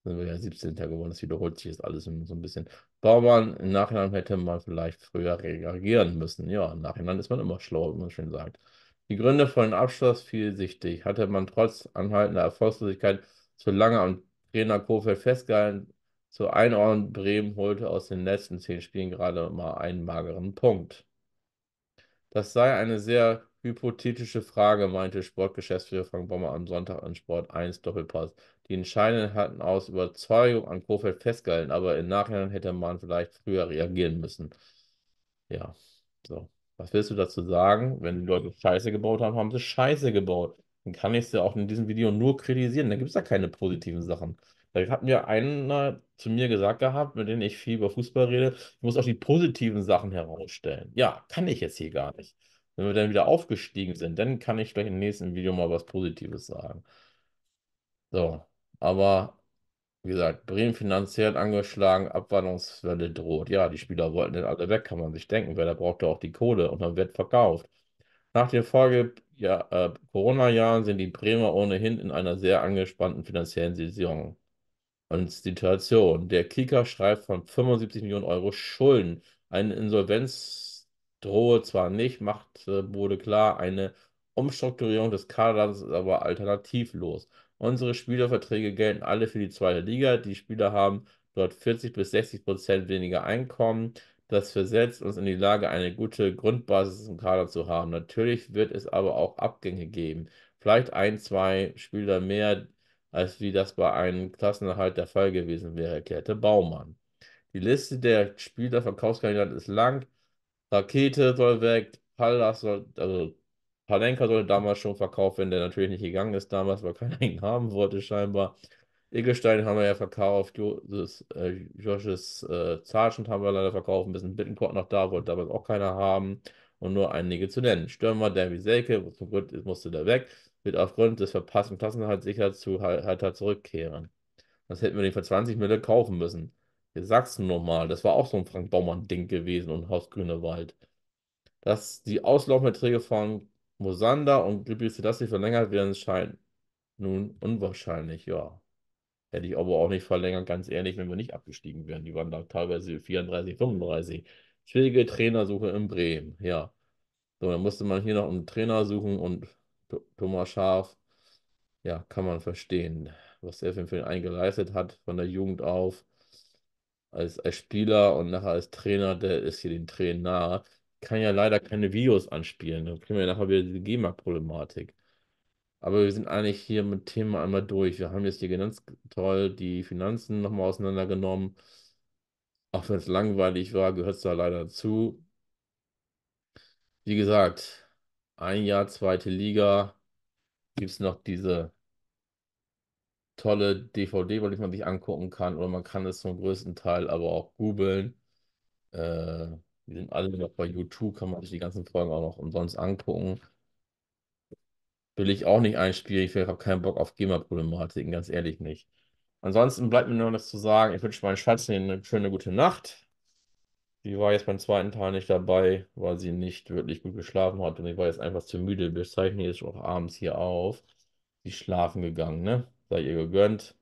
Speaker 1: Sind wir ja 17. geworden, das wiederholt sich jetzt alles so ein bisschen. Baumann, im Nachhinein hätte man vielleicht früher reagieren müssen. Ja, im Nachhinein ist man immer schlauer, wie man schön sagt. Die Gründe für den Abschluss vielsichtig. Hatte man trotz anhaltender Erfolgslosigkeit zu lange am Trainer Kofeld festgehalten, zur Einordnung Bremen holte aus den letzten zehn Spielen gerade mal einen mageren Punkt. Das sei eine sehr Hypothetische Frage, meinte Sportgeschäftsführer Frank Bommer am Sonntag an Sport 1 Doppelpass. Die Entscheidenden hatten aus Überzeugung an Kofeld festgehalten, aber im Nachhinein hätte man vielleicht früher reagieren müssen. Ja, so. Was willst du dazu sagen? Wenn die Leute Scheiße gebaut haben, haben sie Scheiße gebaut. Dann kann ich sie auch in diesem Video nur kritisieren. Da gibt es ja keine positiven Sachen. Da hat mir einer zu mir gesagt gehabt, mit dem ich viel über Fußball rede, ich muss auch die positiven Sachen herausstellen. Ja, kann ich jetzt hier gar nicht. Wenn wir dann wieder aufgestiegen sind, dann kann ich vielleicht im nächsten Video mal was Positives sagen. So, aber wie gesagt, Bremen finanziell angeschlagen, Abwanderungswelle droht. Ja, die Spieler wollten den alle weg, kann man sich denken, weil da brauchte auch die Kohle und dann wird verkauft. Nach den Folge ja, äh, Corona-Jahren sind die Bremer ohnehin in einer sehr angespannten finanziellen Saison und Situation. Der Kicker schreibt von 75 Millionen Euro Schulden, eine Insolvenz drohe zwar nicht, macht äh, wurde klar, eine Umstrukturierung des Kaders ist aber alternativlos. Unsere Spielerverträge gelten alle für die zweite Liga. Die Spieler haben dort 40 bis 60 Prozent weniger Einkommen. Das versetzt uns in die Lage, eine gute Grundbasis im Kader zu haben. Natürlich wird es aber auch Abgänge geben. Vielleicht ein, zwei Spieler mehr, als wie das bei einem Klassenerhalt der Fall gewesen wäre, erklärte Baumann. Die Liste der Spielerverkaufskandidaten ist lang. Rakete soll weg, Pallas soll, also Palenka soll damals schon verkauft werden, der natürlich nicht gegangen ist damals, weil keiner ihn haben wollte scheinbar. Egelstein haben wir ja verkauft, äh, Josches äh, äh Sargent haben wir leider verkauft, ein bisschen Bittencourt noch da, wollte damals auch keiner haben und nur einige zu nennen. Stürmer Davy Selke, zum Glück musste der weg, wird aufgrund des verpassten Klassenhalts sicher zu Halter zurückkehren. Das hätten wir den für 20 Mille kaufen müssen. Hier Sachsen nochmal, das war auch so ein Frank Baumann-Ding gewesen und Haus Grünewald. Dass die Auslaufverträge von Mosander und dass sie verlängert werden, scheint nun unwahrscheinlich, ja. Hätte ich aber auch nicht verlängert, ganz ehrlich, wenn wir nicht abgestiegen wären. Die waren da teilweise 34, 35. Schwierige Trainersuche in Bremen, ja. So, dann musste man hier noch einen Trainer suchen und Thomas Schaf, ja, kann man verstehen, was er für ihn eingeleistet hat von der Jugend auf als, als Spieler und nachher als Trainer, der ist hier den Tränen nahe, kann ja leider keine Videos anspielen. Dann kriegen wir nachher wieder die GEMA-Problematik. Aber wir sind eigentlich hier mit Themen einmal durch. Wir haben jetzt hier ganz toll die Finanzen nochmal auseinandergenommen. Auch wenn es langweilig war, gehört es da leider zu. Wie gesagt, ein Jahr zweite Liga gibt es noch diese tolle DVD, weil ich man sich angucken kann. Oder man kann es zum größten Teil aber auch googeln. Äh, die sind alle noch bei YouTube, kann man sich die ganzen Folgen auch noch umsonst angucken. Will ich auch nicht einspielen. Ich habe keinen Bock auf GEMA-Problematiken, ganz ehrlich nicht. Ansonsten bleibt mir nur noch das zu sagen. Ich wünsche meinen Schatz eine schöne gute Nacht. Sie war jetzt beim zweiten Teil nicht dabei, weil sie nicht wirklich gut geschlafen hat und ich war jetzt einfach zu müde. Wir zeichnen jetzt auch abends hier auf. Die schlafen gegangen, ne? sei ihr gegönnt.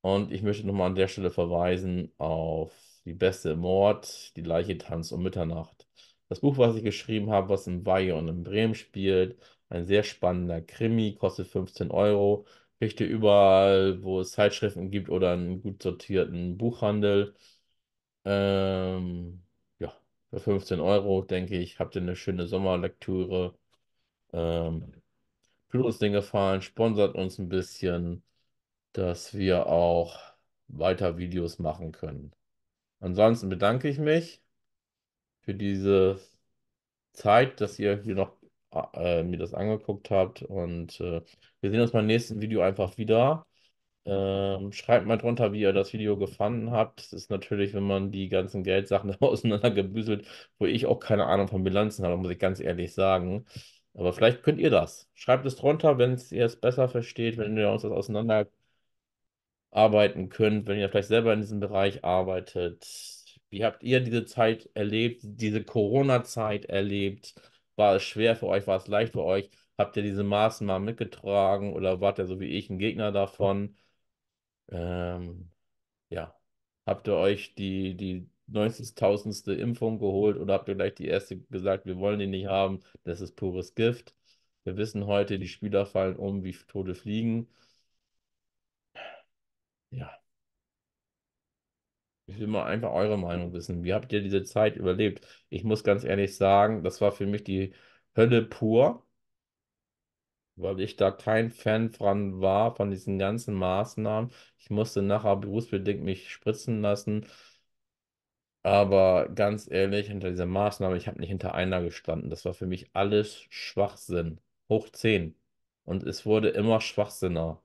Speaker 1: Und ich möchte nochmal an der Stelle verweisen auf Die Beste im Mord, Die Leiche Tanz um Mitternacht. Das Buch, was ich geschrieben habe, was in Weihe und in Bremen spielt, ein sehr spannender Krimi, kostet 15 Euro. Kriegt ihr überall, wo es Zeitschriften gibt oder einen gut sortierten Buchhandel. Ähm, ja, für 15 Euro, denke ich, habt ihr eine schöne Sommerlektüre. Ähm, tut uns den Gefallen, sponsert uns ein bisschen, dass wir auch weiter Videos machen können. Ansonsten bedanke ich mich für diese Zeit, dass ihr hier noch äh, mir das angeguckt habt und äh, wir sehen uns beim nächsten Video einfach wieder. Ähm, schreibt mal drunter, wie ihr das Video gefunden habt. Es ist natürlich, wenn man die ganzen Geldsachen auseinandergebüßelt, wo ich auch keine Ahnung von Bilanzen habe, muss ich ganz ehrlich sagen. Aber vielleicht könnt ihr das. Schreibt es drunter, wenn ihr es besser versteht, wenn ihr uns das auseinanderarbeiten könnt, wenn ihr vielleicht selber in diesem Bereich arbeitet. Wie habt ihr diese Zeit erlebt, diese Corona-Zeit erlebt? War es schwer für euch? War es leicht für euch? Habt ihr diese Maßnahmen mitgetragen oder wart ihr so wie ich ein Gegner davon? Ähm, ja. Habt ihr euch die, die 90.000. Impfung geholt oder habt ihr gleich die erste gesagt, wir wollen die nicht haben, das ist pures Gift. Wir wissen heute, die Spieler fallen um, wie Tote fliegen. Ja. Ich will mal einfach eure Meinung wissen. Wie habt ihr diese Zeit überlebt? Ich muss ganz ehrlich sagen, das war für mich die Hölle pur, weil ich da kein Fan von war, von diesen ganzen Maßnahmen. Ich musste nachher berufsbedingt mich spritzen lassen. Aber ganz ehrlich, hinter dieser Maßnahme, ich habe nicht hinter einer gestanden. Das war für mich alles Schwachsinn. Hoch 10. Und es wurde immer schwachsinner.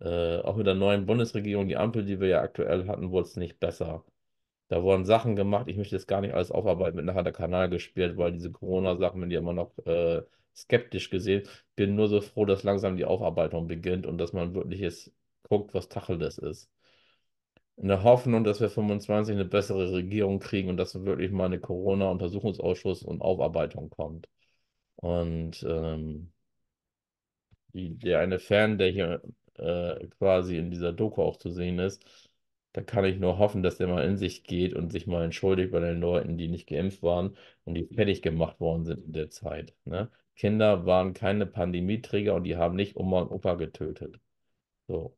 Speaker 1: Äh, auch mit der neuen Bundesregierung, die Ampel, die wir ja aktuell hatten, wurde es nicht besser. Da wurden Sachen gemacht, ich möchte jetzt gar nicht alles aufarbeiten, mit nachher der Kanal gespielt, weil diese Corona-Sachen bin ich immer noch äh, skeptisch gesehen. Bin nur so froh, dass langsam die Aufarbeitung beginnt und dass man wirklich jetzt guckt, was Tacheles ist in der Hoffnung, dass wir 25 eine bessere Regierung kriegen und dass wirklich mal eine Corona-Untersuchungsausschuss und Aufarbeitung kommt. Und ähm, die, der eine Fan, der hier äh, quasi in dieser Doku auch zu sehen ist, da kann ich nur hoffen, dass der mal in sich geht und sich mal entschuldigt bei den Leuten, die nicht geimpft waren und die fertig gemacht worden sind in der Zeit. Ne? Kinder waren keine Pandemieträger und die haben nicht Oma und Opa getötet. So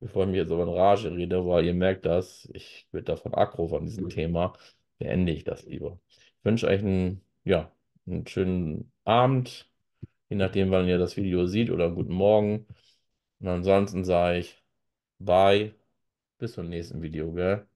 Speaker 1: bevor ich mir so in Rage rede, weil ihr merkt das, ich bin davon aggro von diesem Thema, beende ich das lieber. Ich wünsche euch einen, ja, einen schönen Abend, je nachdem, wann ihr das Video seht, oder guten Morgen. Und ansonsten sage ich bye, bis zum nächsten Video, gell?